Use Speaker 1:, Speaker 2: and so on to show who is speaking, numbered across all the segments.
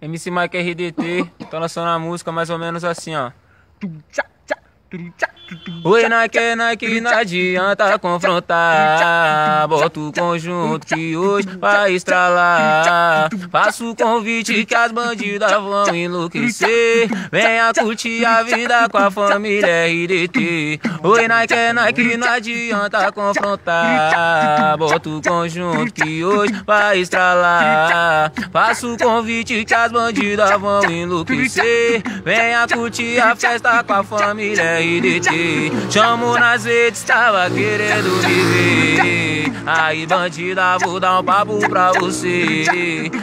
Speaker 1: MC Mike RDT, tô lançando a música mais ou menos assim, ó. Oi, Nike, Nike, não adianta confrontar. Bota o conjunto que hoje vai estralar. Faço o convite que as bandidas vão enlouquecer. Venha curtir a vida com a família RDT. Oi, Nike, Nike, não adianta confrontar. Bota o conjunto que hoje vai estralar. Faço o convite que as bandidas vão enlouquecer. Venha curtir a festa com a família e de ti. Chamo nas redes, tava querendo viver, Aí, bandida, vou dar um papo pra você.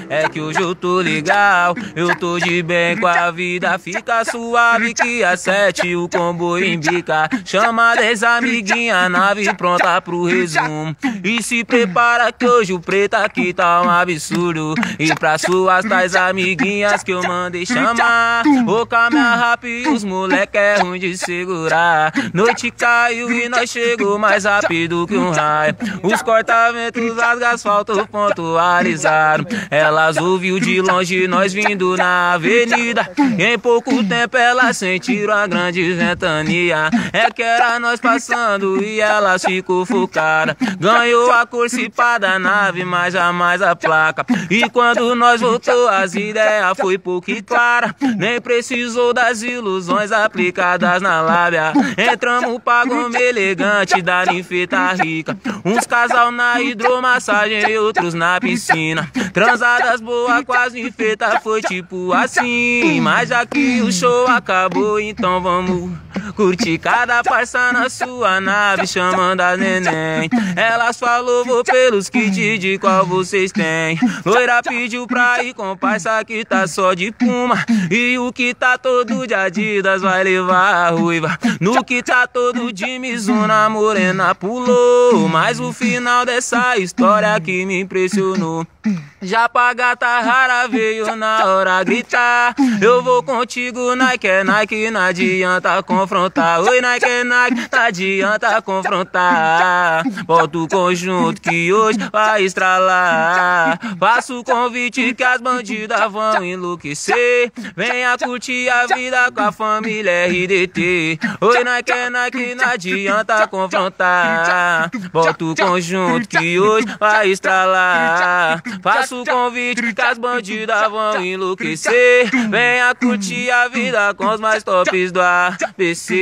Speaker 1: É que hoje eu tô legal, eu tô de bem com a vida. Fica suave que a sete o comboio embica. Chama dez amiguinha, nave pronta pro resumo. E se prepara que hoje o preto aqui tá um absurdo. E pra suas tais amiguinhas que eu mandei chamar. Ô, caminha a rap, os moleque é ruim de ser segurar. Noite caiu e nós chegou mais rápido que um raio. Os cortamentos, as asfalto pontualizaram. Elas ouviu de longe nós vindo na avenida. Em pouco tempo elas sentiram a grande ventania. É que era nós passando e elas ficou focada. Ganhou a cor cipada nave, mas jamais a placa. E quando nós voltou, as ideias foi pouco e clara. Nem precisou das ilusões aplicadas na live lábia. Entramos pago elegante da ninfeta rica. Uns casal na hidromassagem e outros na piscina. Transadas boas, quase feita, foi tipo assim. Mas aqui o show acabou, então vamos curtir cada parça na sua nave, chamando a neném. Elas falou, vou pelos kits de qual vocês têm. Loira pediu pra ir com parça que tá só de puma. E o que tá todo de Adidas vai levar a ruiva. No que tá todo de Mizuna, morena pulou. Mas o final dessa história que me impressionou. Já pra gata rara veio na hora gritar. Eu vou contigo, Nike é Nike, não adianta confrontar. Oi, Nike é Nike, não adianta confrontar. Bota o conjunto que hoje vai estralar. Faço o convite que as bandidas vão enlouquecer. Venha curtir a vida com a família RDT. Oi, Nike é Nike, não adianta confrontar. Bota o conjunto que hoje vai estralar. Faço nosso convite que as bandidas vão enlouquecer. Venha curtir a vida com os mais tops do ABC.